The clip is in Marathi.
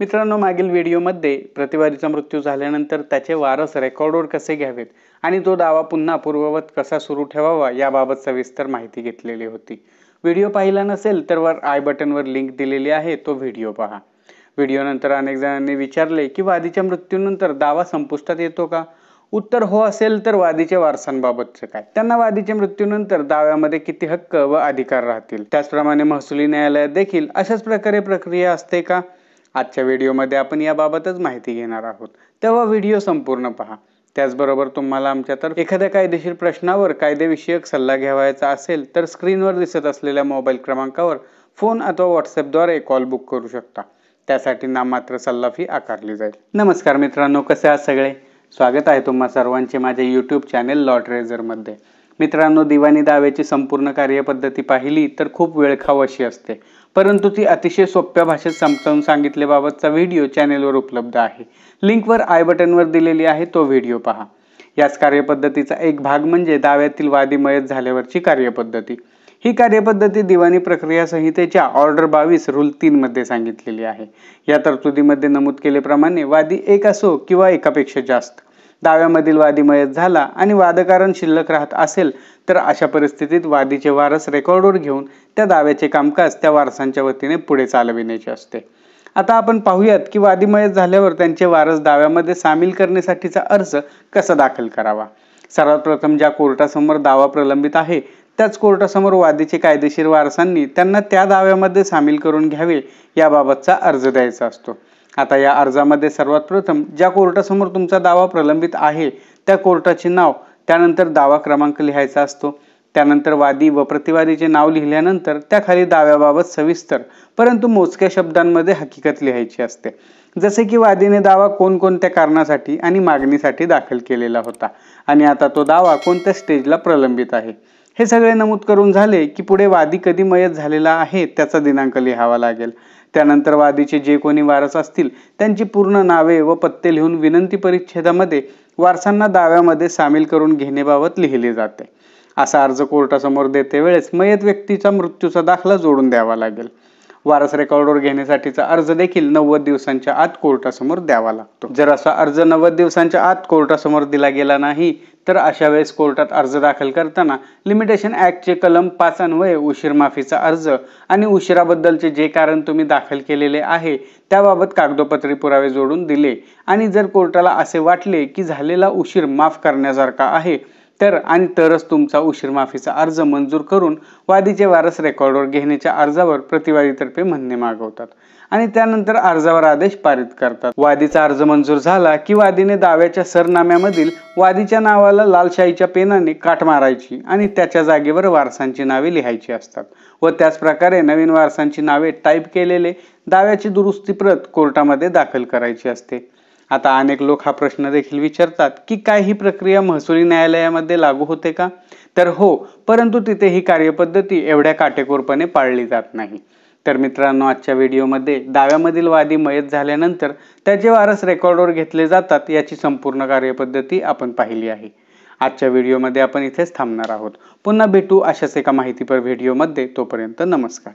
मित्रांनो मागील व्हिडिओमध्ये प्रतिवादीचा मृत्यू झाल्यानंतर त्याचे वारस रेकॉर्डवर कसे घ्यावेत आणि तो दावा पुन्हा पूर्ववत कसा सुरू ठेवावा याबाबत सविस्तर माहिती घेतलेली होती व्हिडिओ पाहिला नसेल तर वर आय बटनवर लिंक दिलेली आहे तो व्हिडिओ पहा व्हिडिओनंतर अनेक जणांनी विचारले की वादीच्या मृत्यूनंतर दावा संपुष्टात येतो का उत्तर हो असेल तर वादीच्या वारसांबाबतचं काय त्यांना वादीच्या मृत्यूनंतर दाव्यामध्ये किती हक्क व अधिकार राहतील त्याचप्रमाणे महसुली न्यायालयात देखील अशाच प्रकारे प्रक्रिया असते का आजच्या व्हिडिओमध्ये आपण याबाबतच माहिती घेणार आहोत तेव्हा व्हिडिओ संपूर्ण पहा त्याचबरोबर तुम्हाला आमच्या तर एखाद्या कायदेशीर प्रश्नावर कायदेविषयक सल्ला घ्यावायचा असेल तर स्क्रीनवर दिसत असलेल्या मोबाईल क्रमांकावर फोन अथवा व्हॉट्सअपद्वारे कॉल बुक करू शकता त्यासाठी नाममात्र सल्ला फी आकारली जाईल नमस्कार मित्रांनो कसे आहात सगळे स्वागत आहे तुम्हा सर्वांचे माझ्या यूट्यूब चॅनेल लॉ रेझरमध्ये मित्रांनो दिवाणी दाव्याची संपूर्ण कार्यपद्धती पाहिली तर खूप वेळखाव अशी असते परंतु ती अतिशय सोप्या भाषेत समजावून सांगितल्याबाबतचा व्हिडिओ चॅनेलवर उपलब्ध आहे लिंकवर आय बटनवर दिलेली आहे तो व्हिडिओ पहा याच कार्यपद्धतीचा एक भाग म्हणजे दाव्यातील मयत झाल्यावरची कार्यपद्धती ही कार्यपद्धती दिवाणी प्रक्रिया संहितेच्या ऑर्डर बावीस रूल तीनमध्ये सांगितलेली आहे या तरतुदीमध्ये नमूद केल्याप्रमाणे वादी एक असो किंवा एकापेक्षा जास्त दाव्यामधील मयत झाला आणि वादकारण शिल्लक राहत असेल तर अशा परिस्थितीत वादीचे वारस रेकॉर्डवर घेऊन त्या दाव्याचे कामकाज त्या वारसांच्या वतीने पुढे चालविण्याचे असते आता आपण पाहूयात की वादीमयत झाल्यावर त्यांचे वारस दाव्यामध्ये सामील करण्यासाठीचा अर्ज कसा दाखल करावा सर्वात प्रथम ज्या कोर्टासमोर दावा प्रलंबित आहे त्याच कोर्टासमोर वादीचे कायदेशीर वारसांनी त्यांना त्या दाव्यामध्ये सामील करून घ्यावे याबाबतचा अर्ज द्यायचा असतो आता या अर्जामध्ये सर्वात प्रथम ज्या कोर्टासमोर तुमचा दावा प्रलंबित आहे त्या कोर्टाचे नाव त्यानंतर दावा क्रमांक लिहायचा असतो त्यानंतर वादी व प्रतिवादीचे नाव लिहिल्यानंतर त्याखाली दाव्याबाबत सविस्तर परंतु मोजक्या शब्दांमध्ये हकीकत लिहायची असते जसे की वादीने दावा कोणकोणत्या कारणासाठी आणि मागणीसाठी दाखल केलेला होता आणि आता तो दावा कोणत्या स्टेजला प्रलंबित आहे हे सगळे नमूद करून झाले की पुढे वादी कधी मयत झालेला आहे त्याचा दिनांक लिहावा लागेल त्यानंतर वादीचे जे कोणी वारस असतील त्यांची पूर्ण नावे व पत्ते लिहून विनंती परिच्छेदामध्ये वारसांना दाव्यामध्ये सामील करून घेणेबाबत लिहिले जाते असा अर्ज कोर्टासमोर देते वेळेस मयत व्यक्तीचा मृत्यूचा दाखला जोडून द्यावा लागेल वारस रेकॉर्डवर घेण्यासाठीचा अर्ज देखील नव्वद दिवसांच्या आत कोर्टासमोर द्यावा लागतो जर असा अर्ज नव्वद दिवसांच्या आत कोर्टासमोर दिला गेला नाही तर अशा वेळेस कोर्टात अर्ज दाखल करताना लिमिटेशन ऍक्टचे कलम पाच अन्वये उशीर माफीचा अर्ज आणि उशिराबद्दलचे जे कारण तुम्ही दाखल केलेले आहे त्याबाबत कागदोपत्री पुरावे जोडून दिले आणि जर कोर्टाला असे वाटले की झालेला उशीर माफ करण्यासारखा आहे तर आणि तरच तुमचा उशीर माफीचा अर्ज मंजूर करून वादीचे वारस रेकॉर्डवर घेण्याच्या अर्जावर प्रतिवादीतर्फे म्हणणे मागवतात आणि त्यानंतर अर्जावर आदेश पारित करतात वादीचा अर्ज मंजूर झाला की वादीने दाव्याच्या सरनाम्यामधील वादीच्या नावाला लालशाहीच्या पेनाने काठ मारायची आणि त्याच्या जागेवर वारसांची नावे लिहायची असतात व त्याचप्रकारे नवीन वारसांची नावे टाईप केलेले दाव्याची दुरुस्ती प्रत कोर्टामध्ये दाखल करायची असते आता अनेक लोक हा प्रश्न देखील विचारतात की काय ही प्रक्रिया महसुली न्यायालयामध्ये लागू होते का तर हो परंतु तिथे ही कार्यपद्धती एवढ्या काटेकोरपणे पाळली जात नाही तर मित्रांनो आजच्या व्हिडिओमध्ये दाव्यामधील वादी मयत झाल्यानंतर त्याचे वारस रेकॉर्डवर घेतले जातात याची संपूर्ण कार्यपद्धती आपण पाहिली आहे आजच्या व्हिडिओमध्ये आपण इथेच थांबणार आहोत पुन्हा भेटू अशाच एका माहितीपर व्हिडिओमध्ये तोपर्यंत नमस्कार